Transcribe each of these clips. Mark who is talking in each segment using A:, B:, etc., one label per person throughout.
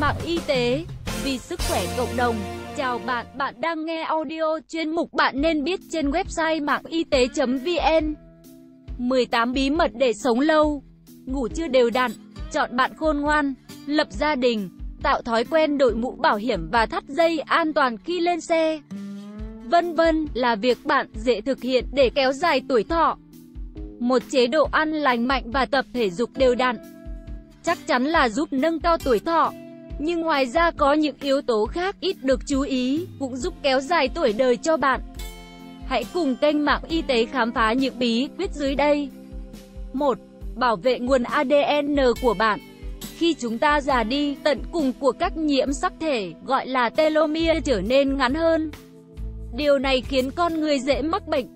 A: mạng y tế vì sức khỏe cộng đồng. Chào bạn, bạn đang nghe audio chuyên mục bạn nên biết trên website mạng y tế.vn. 18 bí mật để sống lâu, ngủ chưa đều đặn, chọn bạn khôn ngoan, lập gia đình, tạo thói quen đội mũ bảo hiểm và thắt dây an toàn khi lên xe. Vân vân là việc bạn dễ thực hiện để kéo dài tuổi thọ. Một chế độ ăn lành mạnh và tập thể dục đều đặn chắc chắn là giúp nâng cao tuổi thọ. Nhưng ngoài ra có những yếu tố khác ít được chú ý, cũng giúp kéo dài tuổi đời cho bạn. Hãy cùng kênh mạng y tế khám phá những bí quyết dưới đây. 1. Bảo vệ nguồn ADN của bạn khi chúng ta già đi, tận cùng của các nhiễm sắc thể, gọi là telomere trở nên ngắn hơn. Điều này khiến con người dễ mắc bệnh.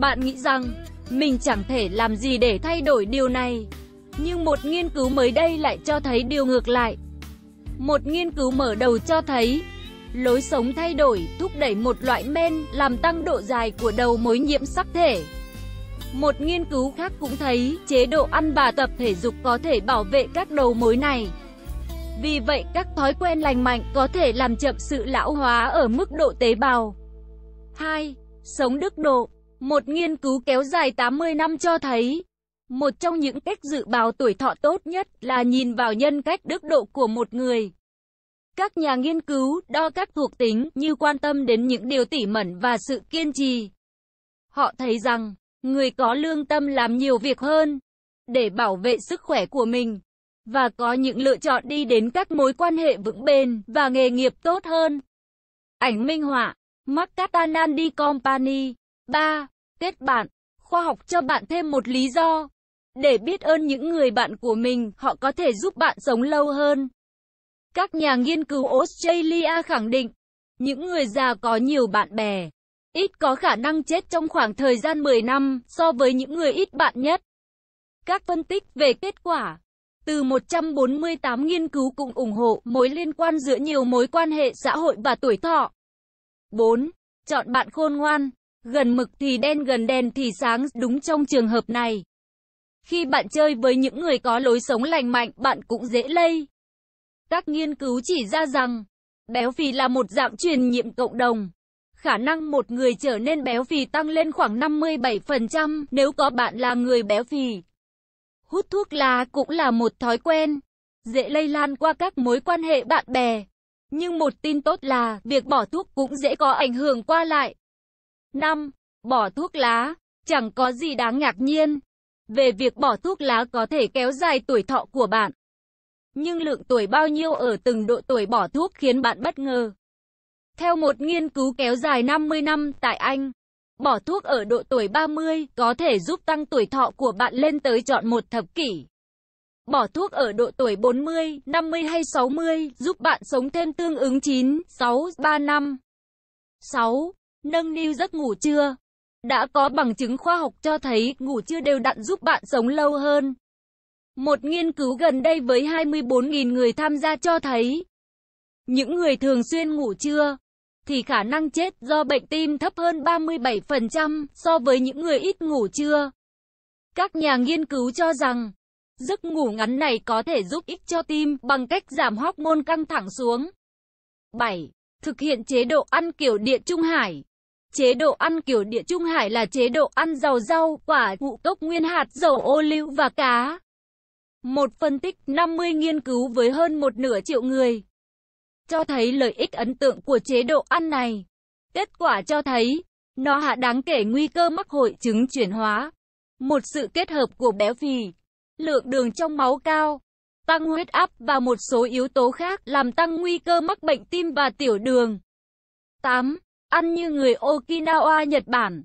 A: Bạn nghĩ rằng, mình chẳng thể làm gì để thay đổi điều này. Nhưng một nghiên cứu mới đây lại cho thấy điều ngược lại. Một nghiên cứu mở đầu cho thấy, lối sống thay đổi thúc đẩy một loại men làm tăng độ dài của đầu mối nhiễm sắc thể. Một nghiên cứu khác cũng thấy chế độ ăn và tập thể dục có thể bảo vệ các đầu mối này. Vì vậy các thói quen lành mạnh có thể làm chậm sự lão hóa ở mức độ tế bào. 2. Sống đức độ Một nghiên cứu kéo dài 80 năm cho thấy một trong những cách dự báo tuổi thọ tốt nhất là nhìn vào nhân cách đức độ của một người. Các nhà nghiên cứu đo các thuộc tính như quan tâm đến những điều tỉ mẩn và sự kiên trì. Họ thấy rằng, người có lương tâm làm nhiều việc hơn để bảo vệ sức khỏe của mình và có những lựa chọn đi đến các mối quan hệ vững bền và nghề nghiệp tốt hơn. Ảnh minh họa, Macatanan di Company 3. Kết bạn, khoa học cho bạn thêm một lý do để biết ơn những người bạn của mình, họ có thể giúp bạn sống lâu hơn. Các nhà nghiên cứu Australia khẳng định, những người già có nhiều bạn bè, ít có khả năng chết trong khoảng thời gian 10 năm so với những người ít bạn nhất. Các phân tích về kết quả từ 148 nghiên cứu cũng ủng hộ mối liên quan giữa nhiều mối quan hệ xã hội và tuổi thọ. 4. Chọn bạn khôn ngoan, gần mực thì đen gần đèn thì sáng, đúng trong trường hợp này. Khi bạn chơi với những người có lối sống lành mạnh, bạn cũng dễ lây. Các nghiên cứu chỉ ra rằng, béo phì là một dạng truyền nhiễm cộng đồng. Khả năng một người trở nên béo phì tăng lên khoảng 57% nếu có bạn là người béo phì. Hút thuốc lá cũng là một thói quen, dễ lây lan qua các mối quan hệ bạn bè. Nhưng một tin tốt là việc bỏ thuốc cũng dễ có ảnh hưởng qua lại. 5. Bỏ thuốc lá, chẳng có gì đáng ngạc nhiên về việc bỏ thuốc lá có thể kéo dài tuổi thọ của bạn. Nhưng lượng tuổi bao nhiêu ở từng độ tuổi bỏ thuốc khiến bạn bất ngờ. Theo một nghiên cứu kéo dài 50 năm tại Anh, bỏ thuốc ở độ tuổi 30 có thể giúp tăng tuổi thọ của bạn lên tới trọn một thập kỷ. Bỏ thuốc ở độ tuổi 40, 50 hay 60 giúp bạn sống thêm tương ứng 9, 6, 3 năm. 6. Nâng niu giấc ngủ trưa đã có bằng chứng khoa học cho thấy ngủ chưa đều đặn giúp bạn sống lâu hơn. Một nghiên cứu gần đây với 24.000 người tham gia cho thấy, những người thường xuyên ngủ trưa thì khả năng chết do bệnh tim thấp hơn 37% so với những người ít ngủ trưa. Các nhà nghiên cứu cho rằng, giấc ngủ ngắn này có thể giúp ích cho tim bằng cách giảm hormone căng thẳng xuống. 7. Thực hiện chế độ ăn kiểu Địa Trung Hải Chế độ ăn kiểu địa Trung Hải là chế độ ăn giàu rau, quả, ngũ cốc nguyên hạt, dầu ô liu và cá. Một phân tích 50 nghiên cứu với hơn một nửa triệu người cho thấy lợi ích ấn tượng của chế độ ăn này. Kết quả cho thấy nó hạ đáng kể nguy cơ mắc hội chứng chuyển hóa, một sự kết hợp của béo phì, lượng đường trong máu cao, tăng huyết áp và một số yếu tố khác làm tăng nguy cơ mắc bệnh tim và tiểu đường. 8 ăn như người Okinawa Nhật Bản.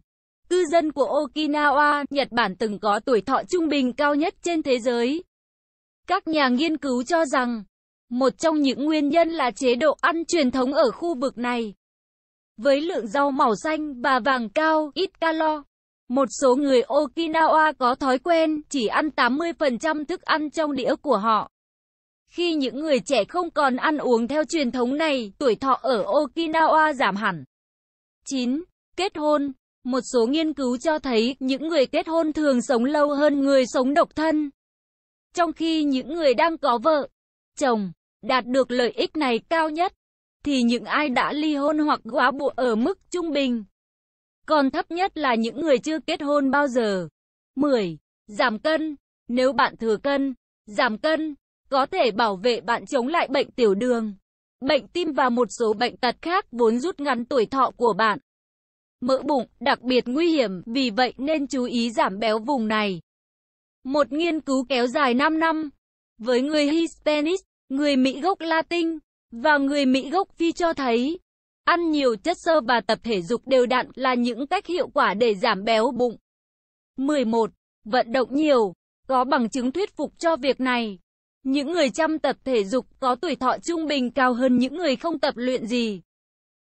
A: Cư dân của Okinawa, Nhật Bản từng có tuổi thọ trung bình cao nhất trên thế giới. Các nhà nghiên cứu cho rằng, một trong những nguyên nhân là chế độ ăn truyền thống ở khu vực này. Với lượng rau màu xanh và vàng cao, ít calo, một số người Okinawa có thói quen chỉ ăn 80% thức ăn trong đĩa của họ. Khi những người trẻ không còn ăn uống theo truyền thống này, tuổi thọ ở Okinawa giảm hẳn. 9. Kết hôn Một số nghiên cứu cho thấy những người kết hôn thường sống lâu hơn người sống độc thân. Trong khi những người đang có vợ, chồng, đạt được lợi ích này cao nhất, thì những ai đã ly hôn hoặc quá bộ ở mức trung bình. Còn thấp nhất là những người chưa kết hôn bao giờ. 10. Giảm cân Nếu bạn thừa cân, giảm cân, có thể bảo vệ bạn chống lại bệnh tiểu đường bệnh tim và một số bệnh tật khác vốn rút ngắn tuổi thọ của bạn. Mỡ bụng đặc biệt nguy hiểm, vì vậy nên chú ý giảm béo vùng này. Một nghiên cứu kéo dài 5 năm với người Hispanic, người Mỹ gốc Latin và người Mỹ gốc Phi cho thấy ăn nhiều chất xơ và tập thể dục đều đặn là những cách hiệu quả để giảm béo bụng. 11. Vận động nhiều có bằng chứng thuyết phục cho việc này. Những người chăm tập thể dục có tuổi thọ trung bình cao hơn những người không tập luyện gì.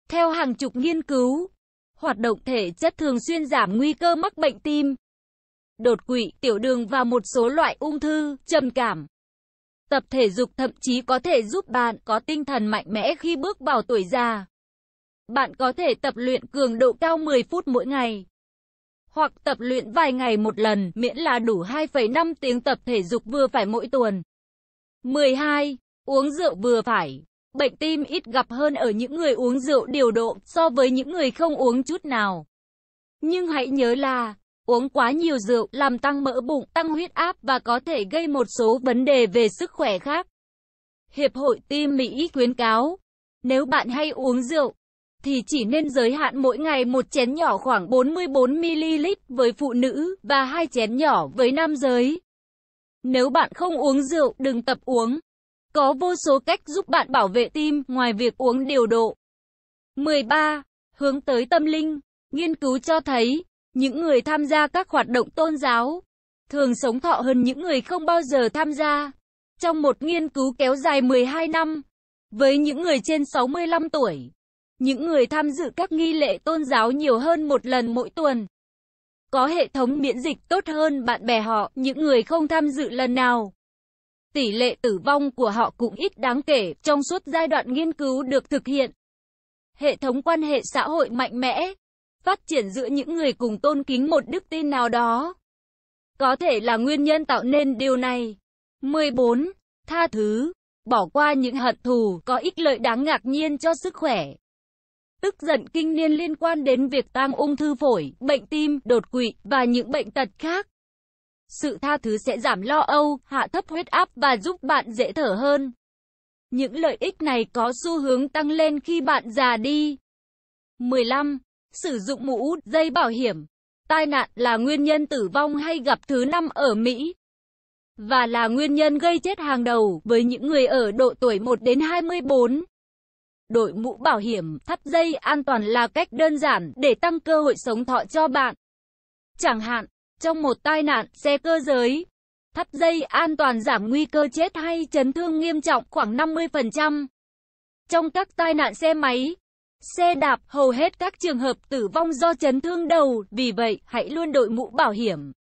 A: Theo hàng chục nghiên cứu, hoạt động thể chất thường xuyên giảm nguy cơ mắc bệnh tim, đột quỵ, tiểu đường và một số loại ung thư, trầm cảm. Tập thể dục thậm chí có thể giúp bạn có tinh thần mạnh mẽ khi bước vào tuổi già. Bạn có thể tập luyện cường độ cao 10 phút mỗi ngày hoặc tập luyện vài ngày một lần, miễn là đủ 2,5 tiếng tập thể dục vừa phải mỗi tuần. 12. Uống rượu vừa phải. Bệnh tim ít gặp hơn ở những người uống rượu điều độ so với những người không uống chút nào. Nhưng hãy nhớ là, uống quá nhiều rượu làm tăng mỡ bụng, tăng huyết áp và có thể gây một số vấn đề về sức khỏe khác. Hiệp hội tim Mỹ khuyến cáo, nếu bạn hay uống rượu, thì chỉ nên giới hạn mỗi ngày một chén nhỏ khoảng 44ml với phụ nữ và hai chén nhỏ với nam giới. Nếu bạn không uống rượu, đừng tập uống. Có vô số cách giúp bạn bảo vệ tim ngoài việc uống điều độ. 13. Hướng tới tâm linh. Nghiên cứu cho thấy, những người tham gia các hoạt động tôn giáo thường sống thọ hơn những người không bao giờ tham gia. Trong một nghiên cứu kéo dài 12 năm, với những người trên 65 tuổi, những người tham dự các nghi lễ tôn giáo nhiều hơn một lần mỗi tuần có hệ thống miễn dịch tốt hơn bạn bè họ, những người không tham dự lần nào. Tỷ lệ tử vong của họ cũng ít đáng kể trong suốt giai đoạn nghiên cứu được thực hiện. Hệ thống quan hệ xã hội mạnh mẽ, phát triển giữa những người cùng tôn kính một đức tin nào đó, có thể là nguyên nhân tạo nên điều này. 14. Tha thứ, bỏ qua những hận thù có ích lợi đáng ngạc nhiên cho sức khỏe tức giận kinh niên liên quan đến việc tăng ung thư phổi, bệnh tim, đột quỵ và những bệnh tật khác. Sự tha thứ sẽ giảm lo âu, hạ thấp huyết áp và giúp bạn dễ thở hơn. Những lợi ích này có xu hướng tăng lên khi bạn già đi. 15. Sử dụng mũ, dây bảo hiểm. Tai nạn là nguyên nhân tử vong hay gặp thứ năm ở Mỹ và là nguyên nhân gây chết hàng đầu với những người ở độ tuổi 1 đến 24 đội mũ bảo hiểm, thắt dây an toàn là cách đơn giản để tăng cơ hội sống thọ cho bạn. Chẳng hạn, trong một tai nạn xe cơ giới, thắt dây an toàn giảm nguy cơ chết hay chấn thương nghiêm trọng khoảng 50%. Trong các tai nạn xe máy, xe đạp hầu hết các trường hợp tử vong do chấn thương đầu, vì vậy hãy luôn đội mũ bảo hiểm.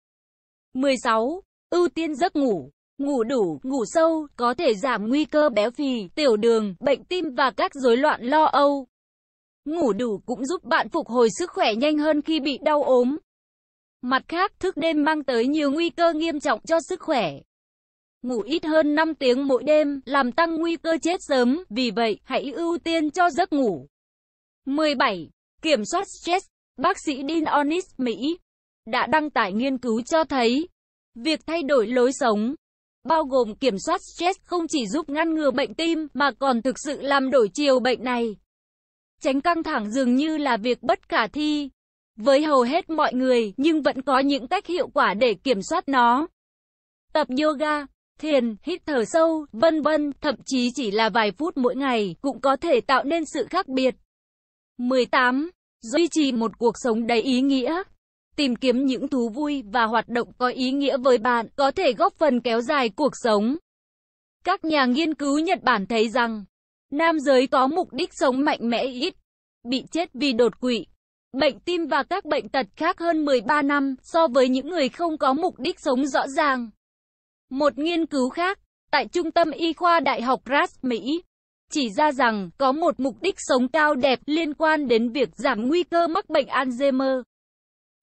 A: 16. Ưu tiên giấc ngủ Ngủ đủ, ngủ sâu, có thể giảm nguy cơ béo phì, tiểu đường, bệnh tim và các rối loạn lo âu. Ngủ đủ cũng giúp bạn phục hồi sức khỏe nhanh hơn khi bị đau ốm. Mặt khác, thức đêm mang tới nhiều nguy cơ nghiêm trọng cho sức khỏe. Ngủ ít hơn 5 tiếng mỗi đêm, làm tăng nguy cơ chết sớm, vì vậy, hãy ưu tiên cho giấc ngủ. 17. Kiểm soát stress Bác sĩ Dean Onis, Mỹ, đã đăng tải nghiên cứu cho thấy, việc thay đổi lối sống, bao gồm kiểm soát stress không chỉ giúp ngăn ngừa bệnh tim mà còn thực sự làm đổi chiều bệnh này. Tránh căng thẳng dường như là việc bất khả thi với hầu hết mọi người nhưng vẫn có những cách hiệu quả để kiểm soát nó. Tập yoga, thiền, hít thở sâu, vân vân, thậm chí chỉ là vài phút mỗi ngày cũng có thể tạo nên sự khác biệt. 18. Duy trì một cuộc sống đầy ý nghĩa tìm kiếm những thú vui và hoạt động có ý nghĩa với bạn có thể góp phần kéo dài cuộc sống. Các nhà nghiên cứu Nhật Bản thấy rằng, nam giới có mục đích sống mạnh mẽ ít, bị chết vì đột quỵ, bệnh tim và các bệnh tật khác hơn 13 năm so với những người không có mục đích sống rõ ràng. Một nghiên cứu khác, tại Trung tâm Y khoa Đại học Ras Mỹ, chỉ ra rằng có một mục đích sống cao đẹp liên quan đến việc giảm nguy cơ mắc bệnh Alzheimer.